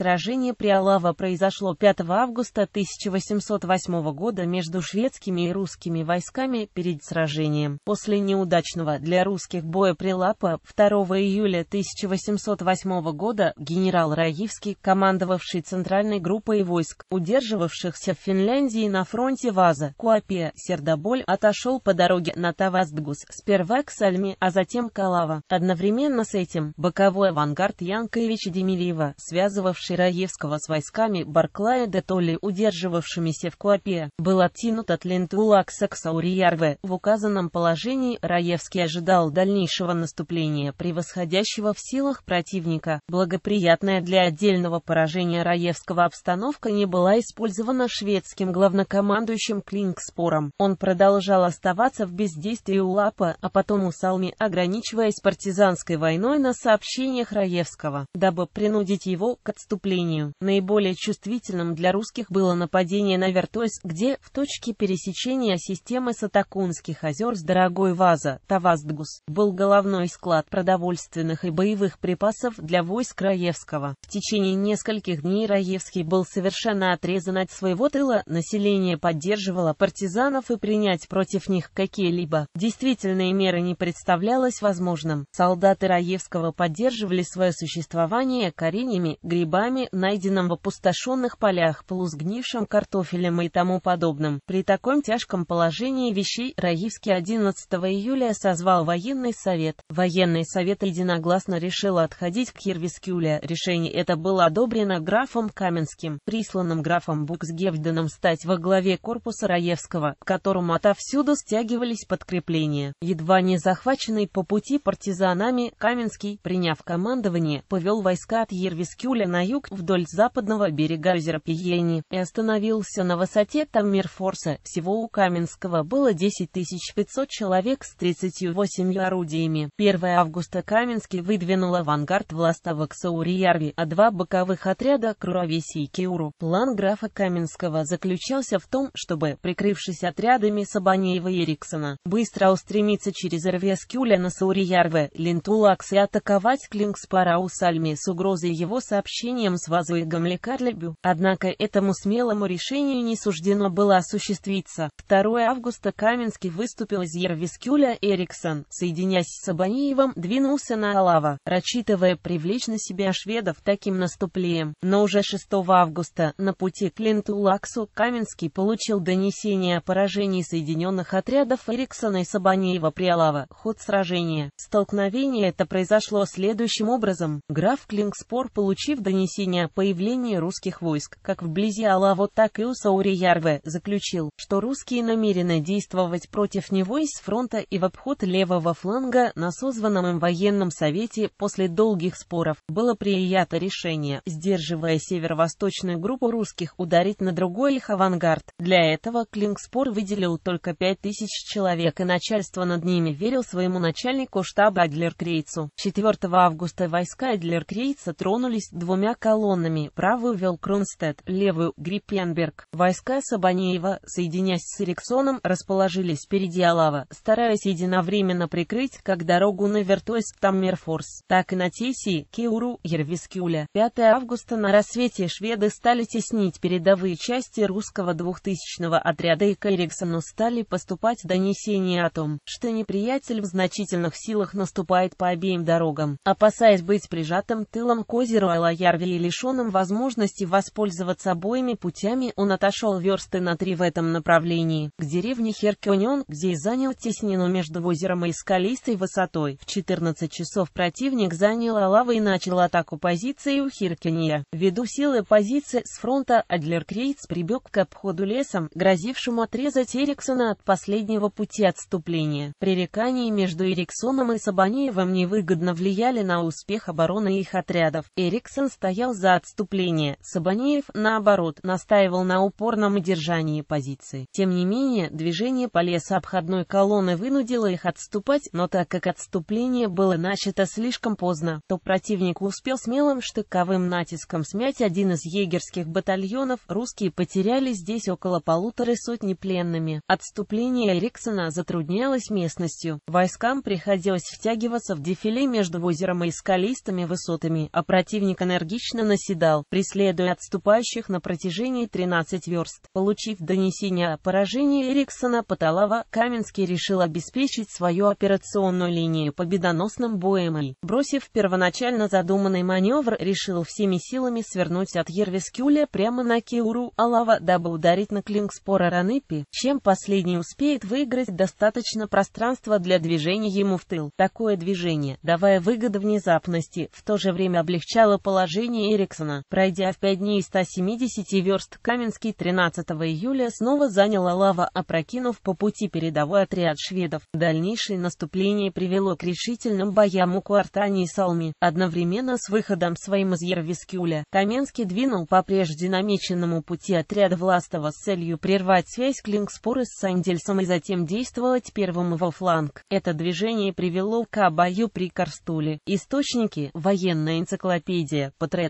Сражение при Алава произошло 5 августа 1808 года между шведскими и русскими войсками перед сражением. После неудачного для русских боя при Лапа 2 июля 1808 года генерал Раевский, командовавший центральной группой войск, удерживавшихся в Финляндии на фронте Ваза, Куапе, Сердоболь, отошел по дороге на Тавастгус, сперва к Сальме, а затем к Алава. Одновременно с этим, боковой авангард Янковича Демириева, связывавший нападавший Раевского с войсками Барклая де Толли, удерживавшимися в Куапе, был оттянут от лент к Саурьярве. В указанном положении Раевский ожидал дальнейшего наступления превосходящего в силах противника. Благоприятная для отдельного поражения Раевского обстановка не была использована шведским главнокомандующим Клинкспором. Он продолжал оставаться в бездействии у Лапа, а потом у Салми, ограничиваясь партизанской войной на сообщениях Раевского, дабы принудить его к отступлению наступлению. Наиболее чувствительным для русских было нападение на Вертойс, где, в точке пересечения системы Сатакунских озер с Дорогой Ваза, Таваздгус, был головной склад продовольственных и боевых припасов для войск Раевского. В течение нескольких дней Раевский был совершенно отрезан от своего тыла, население поддерживало партизанов и принять против них какие-либо действительные меры не представлялось возможным. Солдаты Раевского поддерживали свое существование коренями, грибами, грибами, найденном в опустошенных полях, полусгнившим картофелем и тому подобным. При таком тяжком положении вещей Раевский 11 июля созвал военный совет. Военный совет единогласно решил отходить к Хирвискюля. Решение это было одобрено графом Каменским, присланным графом Буксгевденом стать во главе корпуса Раевского, к которому отовсюду стягивались подкрепления. Едва не захваченный по пути партизанами, Каменский, приняв командование, повел войска от Ервискюля на юг юг вдоль западного берега озера Пиени и остановился на высоте Таммерфорса. Всего у Каменского было 10 500 человек с 38 орудиями. 1 августа Каменский выдвинул авангард властавок Сауриярви, а два боковых отряда Круровеси и Киуру. План графа Каменского заключался в том, чтобы, прикрывшись отрядами Сабанеева и Эриксона, быстро устремиться через Эрвескюля на Сауриярве, Лентулакс и атаковать Клингспарау Сальми с угрозой его сообщения соглашением с Вазуигом Лекарлебю, однако этому смелому решению не суждено было осуществиться. 2 августа Каменский выступил из Ервискюля Эриксон, соединяясь с Сабаниевым, двинулся на Алава, рассчитывая привлечь на себя шведов таким наступлением. Но уже 6 августа, на пути к Лентулаксу, Каменский получил донесение о поражении соединенных отрядов Эриксона и Сабаниева при Алава. Ход сражения. Столкновение это произошло следующим образом. Граф Клинкспор, получив донесение, донесения о появлении русских войск, как вблизи Алаво, так и у Саури-Ярве, заключил, что русские намерены действовать против него из фронта и в обход левого фланга на созванном им военном совете после долгих споров. Было приято решение, сдерживая северо-восточную группу русских, ударить на другой их авангард. Для этого Клингспор выделил только 5000 человек, и начальство над ними верил своему начальнику штаба Адлер Крейцу. 4 августа войска Адлер Крейца тронулись двумя колоннами правую вел Кронстедт, левую — Гриппенберг. Войска Сабанеева, соединяясь с Эриксоном, расположились впереди Алава, стараясь единовременно прикрыть как дорогу на Вертойс Таммерфорс, так и на Тесии, Кеуру, Ервискюля. 5 августа на рассвете шведы стали теснить передовые части русского 2000-го отряда и к Эриксону стали поступать донесения о том, что неприятель в значительных силах наступает по обеим дорогам, опасаясь быть прижатым тылом к озеру Алаярвель и лишенным возможности воспользоваться обоими путями, он отошел версты на три в этом направлении, к деревне Херкионион, где и занял теснину между озером и скалистой высотой. В 14 часов противник занял Алавы и начал атаку позиции у Хиркиния. Ввиду силы позиции с фронта Адлер-Крейц прибег к обходу лесом, грозившему отрезать Эриксона от последнего пути отступления. Пререкания между Эриксоном и Сабанеевым невыгодно влияли на успех обороны их отрядов. Эриксон стоял стоял за отступление, Сабанеев, наоборот, настаивал на упорном держании позиции. Тем не менее, движение по обходной колонны вынудило их отступать, но так как отступление было начато слишком поздно, то противник успел смелым штыковым натиском смять один из егерских батальонов, русские потеряли здесь около полутора сотни пленными. Отступление Эриксона затруднялось местностью, войскам приходилось втягиваться в дефиле между озером и скалистыми высотами, а противник энергично энергично наседал, преследуя отступающих на протяжении 13 верст. Получив донесение о поражении Эриксона Поталова, Каменский решил обеспечить свою операционную линию победоносным боем и, бросив первоначально задуманный маневр, решил всеми силами свернуть от Ервискюля прямо на Киуру Алава, дабы ударить на Клингспора Ранепи, чем последний успеет выиграть достаточно пространства для движения ему в тыл. Такое движение, давая выгоду внезапности, в то же время облегчало положение имени Эриксона. Пройдя в 5 дней 170 верст, Каменский 13 июля снова занял Алава, опрокинув по пути передовой отряд шведов. Дальнейшее наступление привело к решительным боям у Куартани и Салми. Одновременно с выходом своим из Ервискюля, Каменский двинул по прежде намеченному пути отряд Властова с целью прервать связь Клингспоры с Сандельсом и затем действовать первым во фланг. Это движение привело к бою при Карстуле. Источники – военная энциклопедия, Патрет